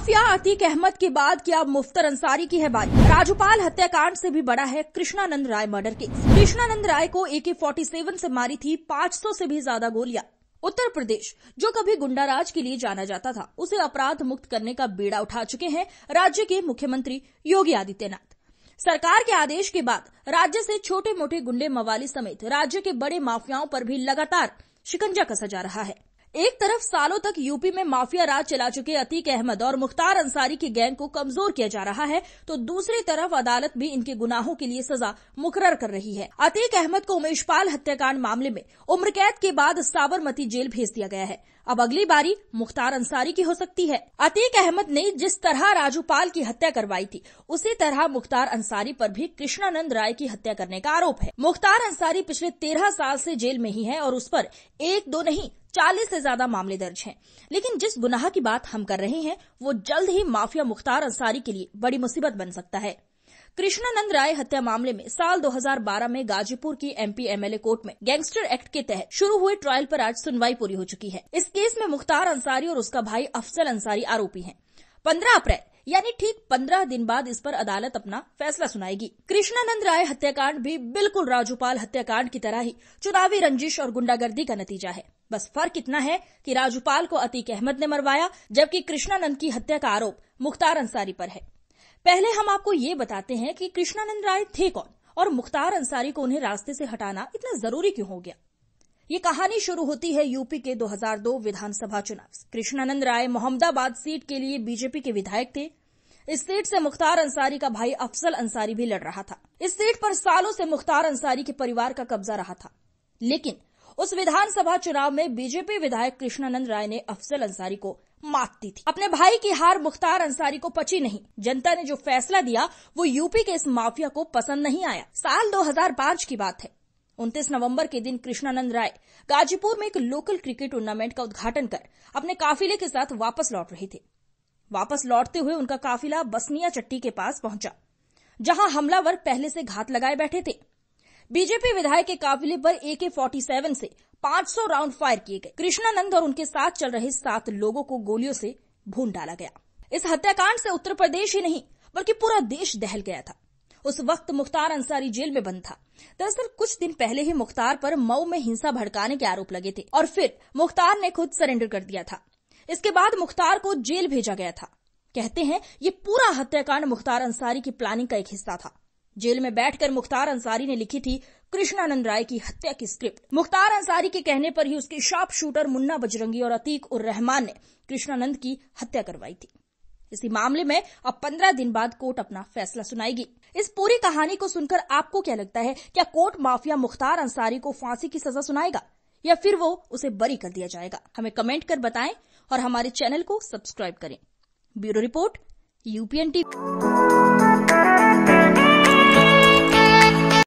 Mafia Atiq Ahmad के बाद की अब मुफ्तर अंसारी की है बात राजूपाल हत्याकांड से भी बड़ा है कृष्णानंद राय मर्डर केस कृष्णानंद राय को ए के फोर्टी सेवन से मारी थी सौ ऐसी भी ज्यादा गोलियां उत्तर प्रदेश जो कभी गुंडाराज के लिए जाना जाता था उसे अपराध मुक्त करने का बेड़ा उठा चुके हैं राज्य के मुख्यमंत्री योगी आदित्यनाथ सरकार के आदेश के बाद राज्य से छोटे मोटे गुंडे मवाली समेत राज्य के बड़े माफियाओं पर भी लगातार शिकंजा कसा जा रहा है एक तरफ सालों तक यूपी में माफिया राज चला चुके अतीक अहमद और मुख्तार अंसारी की गैंग को कमजोर किया जा रहा है तो दूसरी तरफ अदालत भी इनके गुनाहों के लिए सजा मुकर कर रही है अतीक अहमद को उमेश पाल हत्याकांड मामले में उम्र कैद के बाद साबरमती जेल भेज दिया गया है अब अगली बारी मुख्तार अंसारी की हो सकती है अतीक अहमद ने जिस तरह राजू पाल की हत्या करवाई थी उसी तरह मुख्तार अंसारी पर भी कृष्णानंद राय की हत्या करने का आरोप है मुख्तार अंसारी पिछले तेरह साल से जेल में ही है और उस पर एक दो नहीं चालीस से ज्यादा मामले दर्ज हैं लेकिन जिस गुनाह की बात हम कर रहे हैं वो जल्द ही माफिया मुख्तार अंसारी के लिए बड़ी मुसीबत बन सकता है कृष्णानंद राय हत्या मामले में साल 2012 में गाजीपुर की एमपी एमएलए कोर्ट में गैंगस्टर एक्ट के तहत शुरू हुए ट्रायल पर आज सुनवाई पूरी हो चुकी है इस केस में मुख्तार अंसारी और उसका भाई अफसल अंसारी आरोपी हैं। 15 अप्रैल यानी ठीक 15 दिन बाद इस पर अदालत अपना फैसला सुनाएगी कृष्णानंद राय हत्याकांड भी बिल्कुल राजूपाल हत्याकांड की तरह ही चुनावी रंजिश और गुंडागर्दी का नतीजा है बस फर्क इतना है कि राजूपाल को अतीक अहमद ने मरवाया जबकि कृष्णानंद की हत्या का आरोप मुख्तार अंसारी पर है पहले हम आपको ये बताते हैं कि कृष्णानंद राय थे कौन और मुख्तार अंसारी को उन्हें रास्ते से हटाना इतना जरूरी क्यों हो गया ये कहानी शुरू होती है यूपी के 2002 विधानसभा चुनाव से कृष्णानंद राय मोहम्मदाबाद सीट के लिए बीजेपी के विधायक थे इस सीट से मुख्तार अंसारी का भाई अफजल अंसारी भी लड़ रहा था इस सीट पर सालों से मुख्तार अंसारी के परिवार का कब्जा रहा था लेकिन उस विधानसभा चुनाव में बीजेपी विधायक कृष्णानंद राय ने अफजल अंसारी को मात दी थी अपने भाई की हार मुख्तार अंसारी को पची नहीं जनता ने जो फैसला दिया वो यूपी के इस माफिया को पसंद नहीं आया साल 2005 की बात है उनतीस नवंबर के दिन कृष्णानंद राय गाजीपुर में एक लोकल क्रिकेट टूर्नामेंट का उद्घाटन कर अपने काफिले के साथ वापस लौट रहे थे वापस लौटते हुए उनका काफिला बसनिया चट्टी के पास पहुंचा जहां हमलावर पहले से घात लगाए बैठे थे बीजेपी विधायक के काफिले पर एके फोर्टी सेवन से 500 राउंड फायर किए गए कृष्णानंद और उनके साथ चल रहे सात लोगों को गोलियों से भून डाला गया इस हत्याकांड से उत्तर प्रदेश ही नहीं बल्कि पूरा देश दहल गया था उस वक्त मुख्तार अंसारी जेल में बंद था दरअसल कुछ दिन पहले ही मुख्तार पर मऊ में हिंसा भड़काने के आरोप लगे थे और फिर मुख्तार ने खुद सरेंडर कर दिया था इसके बाद मुख्तार को जेल भेजा गया था कहते हैं ये पूरा हत्याकांड मुख्तार अंसारी की प्लानिंग का एक हिस्सा था जेल में बैठकर मुख्तार अंसारी ने लिखी थी कृष्णानंद राय की हत्या की स्क्रिप्ट मुख्तार अंसारी के कहने पर ही उसके शार्प शूटर मुन्ना बजरंगी और अतीक उर रहमान ने कृष्णानंद की हत्या करवाई थी इसी मामले में अब पंद्रह दिन बाद कोर्ट अपना फैसला सुनाएगी इस पूरी कहानी को सुनकर आपको क्या लगता है क्या कोर्ट माफिया मुख्तार अंसारी को फांसी की सजा सुनाएगा या फिर वो उसे बरी कर दिया जाएगा हमें कमेंट कर बताएं और हमारे चैनल को सब्सक्राइब करें ब्यूरो रिपोर्ट यूपीएन टीवी